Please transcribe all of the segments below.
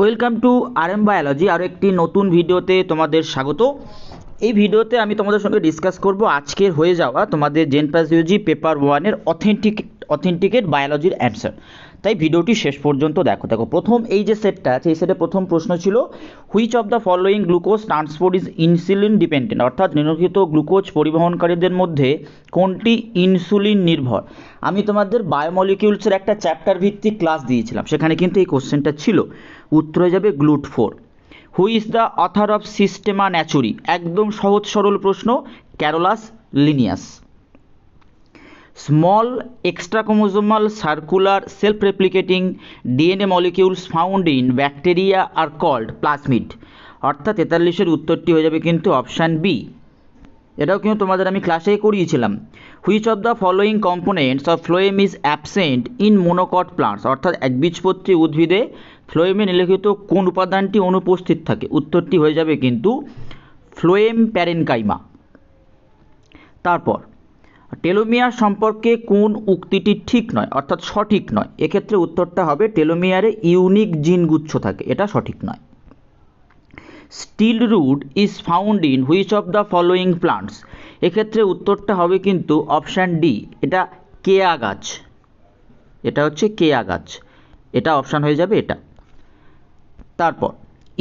welcome to R M biology আরও একটি নতুন ভিডিওতে তোমাদের স্বাগত এই ভিডিওতে আমি তোমাদের সঙ্গে ডিসকাস করব আজকের হয়ে যাওয়া তোমাদের জেন পাস পেপার ওয়ানের অথেন্টিক অথেন্টিকেট বায়োলজির অ্যান্সার তাই ভিডিওটি শেষ পর্যন্ত দেখো দেখো প্রথম এই যে সেটটা আছে এই সেটে প্রথম প্রশ্ন ছিল which of the following glucose transport is insulin dependent অর্থাৎ নিরক্ষিত গ্লুকোজ পরিবহনকারীদের মধ্যে কোনটি ইনসুলিন নির্ভর আমি তোমাদের বায়োমলিকিউলসের একটা চ্যাপ্টার ভিত্তিক ক্লাস দিয়েছিলাম সেখানে কিন্তু এই কোশ্চেনটা ছিল উত্তর হয়ে যাবে GLUT four who is the author of Systema Naturae একদম সহজ সরল প্রশ্ন Carolus Linnaeus small extrachromosomal circular self replicating DNA molecules found in bacteria are called plasmid অর্থাৎ তেতাল্লিশের উত্তরটি হয়ে যাবে কিন্তু অপশান বি এটাও কিন্তু তোমাদের আমি ক্লাসেই করিয়েছিলাম which of the following components of phloem is absent in monocot plants অর্থাৎ একবীজপত্রী উদ্ভিদে ফ্লোয়েমে নিলিখিত কোন উপাদানটি অনুপস্থিত থাকে উত্তরটি হয়ে যাবে কিন্তু ফ্লোয়েম প্যারেনকাইমা তারপর টেলোমিয়ার সম্পর্কে কোন উক্তিটি ঠিক নয় অর্থাৎ সঠিক নয় এক্ষেত্রে উত্তরটা হবে টেলোমিয়ারে ইউনিক জিনগুচ্ছ থাকে এটা সঠিক নয় stilt root is found in which of the following plants এক্ষেত্রে উত্তরটা হবে কিন্তু অপশান ডি এটা কেয়া গাছ এটা হচ্ছে কেয়া গাছ এটা অপশান হয়ে যাবে এটা তারপর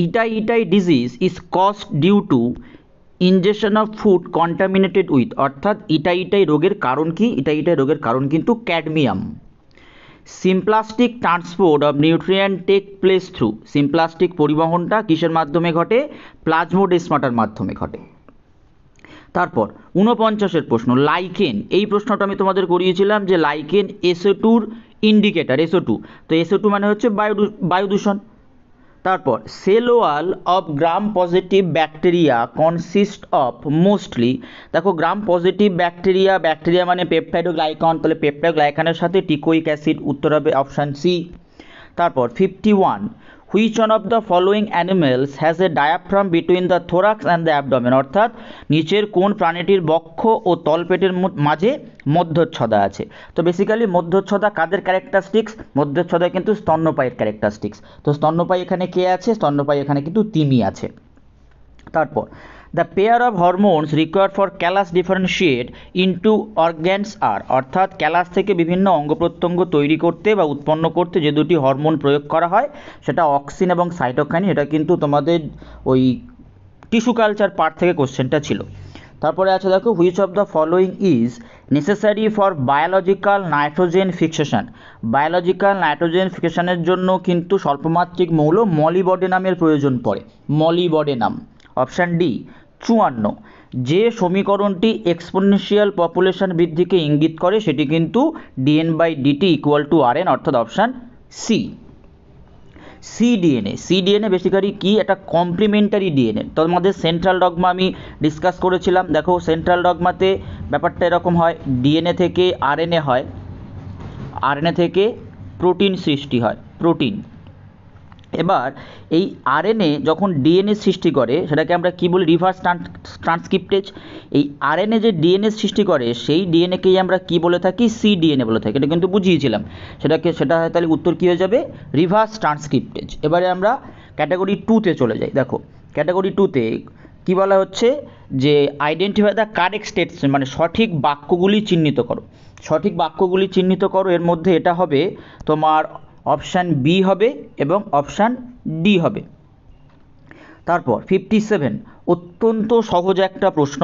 itai itai disease is caused due to injection of food contaminated with অর্থাৎ ইটা ইটাই রোগের কারণ কি ইটা ইটাই রোগের কারণ কিন্তু cadmium symplastic transport of nutrient take place through symplastic পরিবহনটা কিসের মাধ্যমে ঘটে প্লাজমোডেসমাটার মাধ্যমে ঘটে তারপর ঊনপঞ্চাশের প্রশ্ন লাইকেন এই প্রশ্নটা আমি তোমাদের করিয়েছিলাম যে লাইকেন এসো টুর ইন্ডিকেটার এসো টু তো এসো টু মানে হচ্ছে বায়ু বায়ু দূষণ তারপর cell wall of gram positive bacteria consist of mostly দেখো গ্রাম পজিটিভ ব্যাকটেরিয়া ব্যাকটেরিয়া মানে পেপটাইডোগ্লাইকন তাহলে পেপটাইডোগ্লাইকানের সাথে টিকোইক অ্যাসিড উত্তর হবে অপশান সি তারপর fifty one which one of the following animals has a diaphragm between the thorax and the abdomen অর্থাৎ নিচের কোন প্রাণীটির বক্ষ ও তলপেটের মাঝে মধ্যচ্ছদা আছে তো বেসিক্যালি মধ্যচ্ছদা কাদের ক্যারেক্টারস্টিক্স মধ্যচ্ছদা কিন্তু স্তন্যপায়ের ক্যারেক্টারস্টিক্স তো স্তন্যপায়ী এখানে কে আছে স্তন্যপায়ী এখানে কিন্তু তিমি আছে তারপর the pair of hormones required for callus differentiate into organs are অর্থাৎ ক্যালাস থেকে বিভিন্ন অঙ্গ প্রত্যঙ্গ তৈরি করতে বা উৎপন্ন করতে যে দুটি হরমোন প্রয়োগ করা হয় সেটা অক্সিন এবং সাইটোকাইন এটা কিন্তু তোমাদের ওই টিস্যু কালচার পার্ট থেকে কোশ্চেনটা ছিল তারপরে আছে দেখো which of the following is necessary for biological nitrogen fixation biological nitrogen ফিক্সেশনের জন্য কিন্তু স্বল্পমাত্রিক মৌল মলিবডেনামের প্রয়োজন পড়ে মলিবডেনাম অপশান ডি চুয়ান্ন যে সমীকরণটি এক্সপোনেনশিয়াল পপুলেশন বৃদ্ধিকে ইঙ্গিত করে সেটি কিন্তু dN by dt equal to r N অর্থাৎ option C cDNA cDNA basically কি একটা কমপ্লিমেন্টারি ডিএনএ তোমাদের সেন্ট্রাল ডগমা আমি ডিসকাস করেছিলাম দেখো সেন্ট্রাল ডগমাতে ব্যাপারটা এরকম হয় ডিএনএ থেকে আরএনএ হয় আরএনএ থেকে প্রোটিন সৃষ্টি হয় প্রোটিন এবার এই আরএনএ যখন ডিএনএ সৃষ্টি করে সেটাকে আমরা কী বলি রিভার্স ট্রান্সক্রিপ্টেজ এই আরএনএ যে ডিএনএ সৃষ্টি করে সেই ডিএনএকেই আমরা কী বলে থাকি সি ডিএনএ বলে থাকি এটা কিন্তু বুঝিয়েছিলাম সেটাকে সেটা তাহলে উত্তর কী হয়ে যাবে রিভার্স ট্রান্সক্রিপ্টেজ এবারে আমরা ক্যাটাগরি টুতে চলে যাই দেখো ক্যাটাগরি টুতে কী বলা হচ্ছে যে আইডেন্টিফাই দ্য কারেক্ট স্টেটস মানে সঠিক বাক্যগুলি চিহ্নিত করো সঠিক বাক্যগুলি চিহ্নিত করো এর মধ্যে এটা হবে তোমার অপশান বি হবে এবং অপশান ডি হবে তারপর ফিফটি সেভেন অত্যন্ত সহজ একটা প্রশ্ন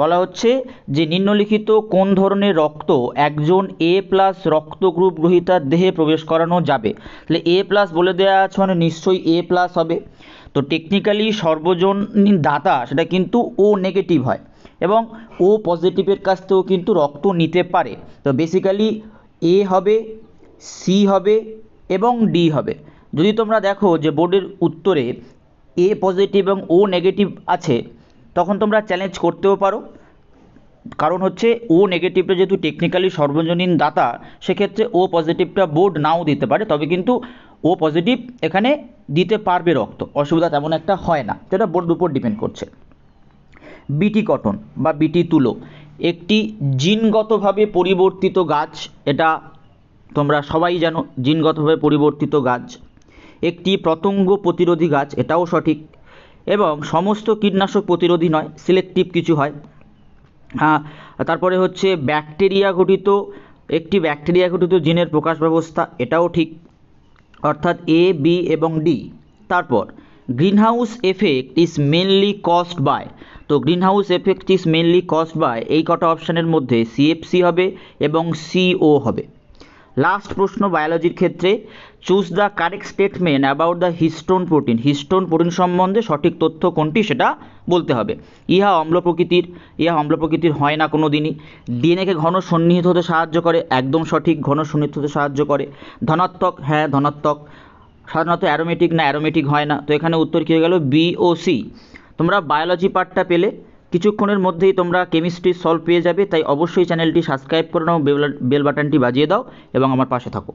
বলা হচ্ছে যে নিম্নলিখিত কোন ধরনের রক্ত একজন এ প্লাস রক্ত গ্রুপ গ্রহিতার দেহে প্রবেশ করানো যাবে তাহলে এ প্লাস বলে দেওয়া আছে মানে নিশ্চয়ই এ প্লাস হবে তো টেকনিক্যালি সর্বজনীন দাতা সেটা কিন্তু ও নেগেটিভ হয় এবং ও পজিটিভের কাছ থেকেও কিন্তু রক্ত নিতে পারে তো বেসিক্যালি এ হবে সি হবে এবং ডি হবে যদি তোমরা দেখো যে বোর্ডের উত্তরে এ পজিটিভ এবং ও নেগেটিভ আছে তখন তোমরা চ্যালেঞ্জ করতেও পারো কারণ হচ্ছে ও নেগেটিভটা যেহেতু টেকনিক্যালি সর্বজনীন দাতা সেক্ষেত্রে ও পজিটিভটা বোর্ড নাও দিতে পারে তবে কিন্তু ও পজিটিভ এখানে দিতে পারবে রক্ত অসুবিধা তেমন একটা হয় না যেটা বোর্ডের উপর ডিপেন্ড করছে বিটি কটন বা বিটি তুলো একটি জিনগতভাবে পরিবর্তিত গাছ এটা তোমরা সবাই জানো জিনগতভাবে পরিবর্তিত গাছ একটি প্রতঙ্গ প্রতিরোধী গাছ এটাও সঠিক এবং সমস্ত কীটনাশক প্রতিরোধী নয় সিলেক্টিভ কিছু হয় হ্যাঁ তারপরে হচ্ছে ব্যাকটেরিয়া ঘটিত একটি ব্যাকটেরিয়া ঘটিত জিনের প্রকাশ ব্যবস্থা এটাও ঠিক অর্থাৎ এ বি এবং ডি তারপর greenhouse effect is mainly caused by তো greenhouse effect is mainly caused by এই কটা অপশানের মধ্যে সিএফসি হবে এবং সিও হবে লাস্ট প্রশ্ন বায়োলজির ক্ষেত্রে choose the correct statement about the histone protein histone protein সম্বন্ধে সঠিক তথ্য কোনটি সেটা বলতে হবে ইহা অম্ল প্রকৃতির ইহা অম্ল প্রকৃতির হয় না কোনো দিনই ডিএনএকে ঘন সন্নিহিত হতে সাহায্য করে একদম সঠিক ঘন সন্নিহিত হতে সাহায্য করে ধনাত্মক হ্যাঁ ধনাত্মক সাধারণত অ্যারোমেটিক না অ্যারোমেটিক হয় না তো এখানে উত্তর কী হয়ে গেল বিওসি তোমরা বায়োলজি পার্টটা পেলে কিছুক্ষণের মধ্যেই তোমরা কেমিস্ট্রি সলভ পেয়ে যাবে তাই অবশ্যই চ্যানেলটি সাবস্ক্রাইব করে নাও বেল বাটনটি বাজিয়ে দাও এবং আমার পাশে থাকো